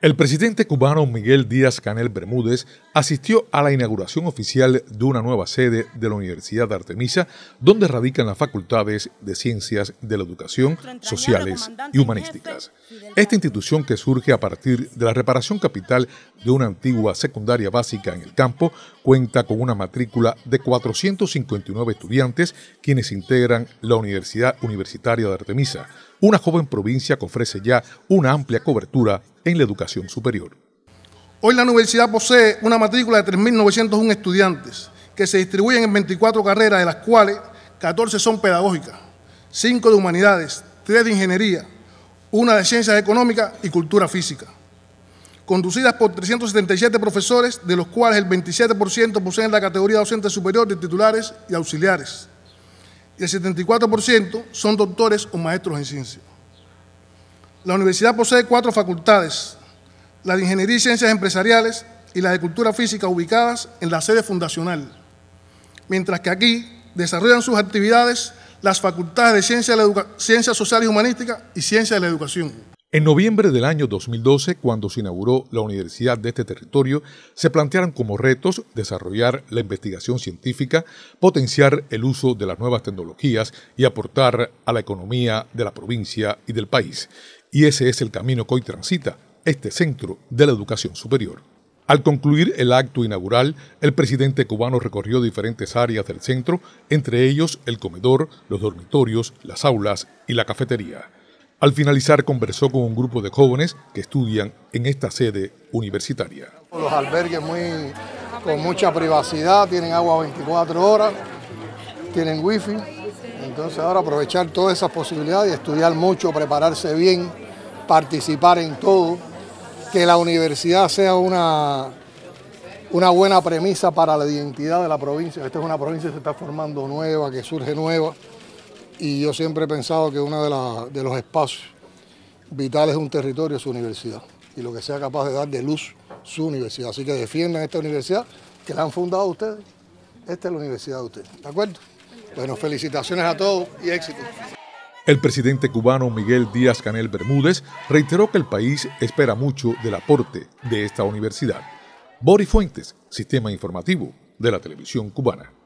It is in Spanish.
El presidente cubano Miguel Díaz Canel Bermúdez asistió a la inauguración oficial de una nueva sede de la Universidad de Artemisa, donde radican las facultades de Ciencias de la Educación, Sociales y Humanísticas. Esta institución que surge a partir de la reparación capital de una antigua secundaria básica en el campo cuenta con una matrícula de 459 estudiantes quienes integran la Universidad Universitaria de Artemisa, una joven provincia que ofrece ya una amplia cobertura en la educación superior. Hoy la universidad posee una matrícula de 3.901 estudiantes que se distribuyen en 24 carreras, de las cuales 14 son pedagógicas, 5 de humanidades, 3 de ingeniería, 1 de ciencias económicas y cultura física, conducidas por 377 profesores, de los cuales el 27% poseen la categoría docente superior de titulares y auxiliares, y el 74% son doctores o maestros en ciencias. La universidad posee cuatro facultades, la de Ingeniería y Ciencias Empresariales y la de Cultura Física ubicadas en la sede fundacional, mientras que aquí desarrollan sus actividades las facultades de Ciencias, Ciencias Sociales y Humanísticas y Ciencias de la Educación. En noviembre del año 2012, cuando se inauguró la universidad de este territorio, se plantearon como retos desarrollar la investigación científica, potenciar el uso de las nuevas tecnologías y aportar a la economía de la provincia y del país. Y ese es el camino que hoy transita este centro de la educación superior. Al concluir el acto inaugural, el presidente cubano recorrió diferentes áreas del centro, entre ellos el comedor, los dormitorios, las aulas y la cafetería. Al finalizar conversó con un grupo de jóvenes que estudian en esta sede universitaria. Los albergues muy, con mucha privacidad, tienen agua 24 horas, tienen wifi. Entonces ahora aprovechar todas esas posibilidades, y estudiar mucho, prepararse bien, participar en todo, que la universidad sea una, una buena premisa para la identidad de la provincia. Esta es una provincia que se está formando nueva, que surge nueva, y yo siempre he pensado que uno de, de los espacios vitales de un territorio es su universidad, y lo que sea capaz de dar de luz su universidad. Así que defiendan esta universidad que la han fundado ustedes. Esta es la universidad de ustedes, ¿de acuerdo? Bueno, felicitaciones a todos y éxito. El presidente cubano Miguel Díaz Canel Bermúdez reiteró que el país espera mucho del aporte de esta universidad. Bori Fuentes, Sistema Informativo de la Televisión Cubana.